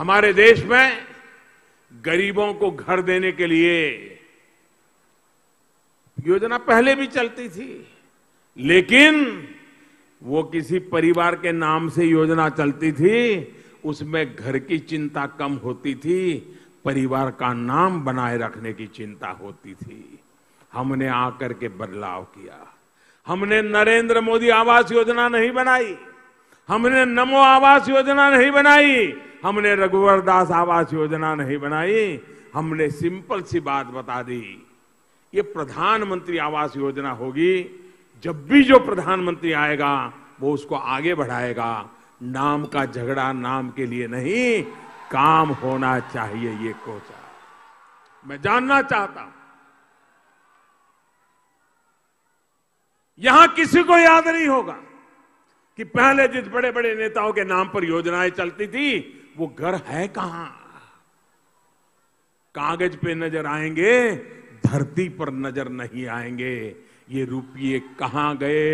हमारे देश में गरीबों को घर देने के लिए योजना पहले भी चलती थी लेकिन वो किसी परिवार के नाम से योजना चलती थी उसमें घर की चिंता कम होती थी परिवार का नाम बनाए रखने की चिंता होती थी हमने आकर के बदलाव किया हमने नरेंद्र मोदी आवास योजना नहीं बनाई हमने नमो आवास योजना नहीं बनाई हमने रघुवर दास आवास योजना नहीं बनाई हमने सिंपल सी बात बता दी ये प्रधानमंत्री आवास योजना होगी जब भी जो प्रधानमंत्री आएगा वो उसको आगे बढ़ाएगा नाम का झगड़ा नाम के लिए नहीं काम होना चाहिए ये कोचा मैं जानना चाहता हूं यहां किसी को याद नहीं होगा कि पहले जिस बड़े बड़े नेताओं के नाम पर योजनाएं चलती थी वो घर है कहां कागज पे नजर आएंगे धरती पर नजर नहीं आएंगे ये रुपये कहां गए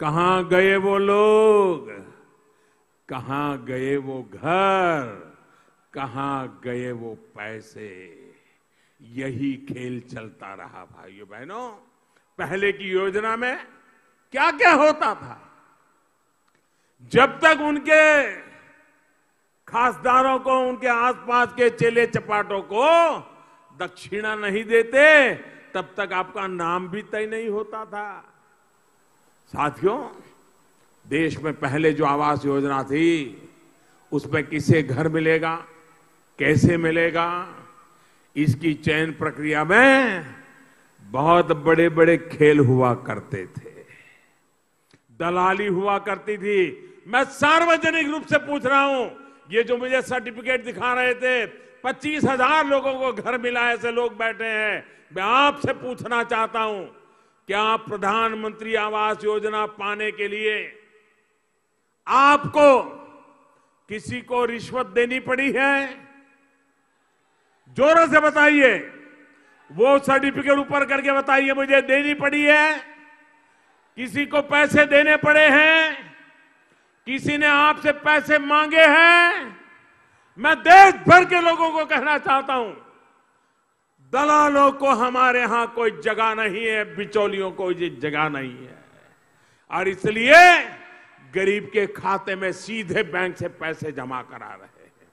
कहां गए वो लोग कहां गए वो घर कहां गए वो पैसे यही खेल चलता रहा भाइयों बहनों पहले की योजना में क्या क्या होता था जब तक उनके खासदारों को उनके आसपास के चेले चपाटों को दक्षिणा नहीं देते तब तक आपका नाम भी तय नहीं होता था साथियों देश में पहले जो आवास योजना थी उसमें किसे घर मिलेगा कैसे मिलेगा इसकी चयन प्रक्रिया में बहुत बड़े बड़े खेल हुआ करते थे दलाली हुआ करती थी मैं सार्वजनिक रूप से पूछ रहा हूं ये जो मुझे सर्टिफिकेट दिखा रहे थे पच्चीस हजार लोगों को घर मिला ऐसे लोग बैठे हैं मैं आपसे पूछना चाहता हूं क्या आप प्रधानमंत्री आवास योजना पाने के लिए आपको किसी को रिश्वत देनी पड़ी है जोरों से बताइए वो सर्टिफिकेट ऊपर करके बताइए मुझे देनी पड़ी है किसी को पैसे देने पड़े हैं किसी ने आपसे पैसे मांगे हैं मैं देश भर के लोगों को कहना चाहता हूं दलालों को हमारे यहां कोई जगह नहीं है बिचौलियों को ये जगह नहीं है और इसलिए गरीब के खाते में सीधे बैंक से पैसे जमा करा रहे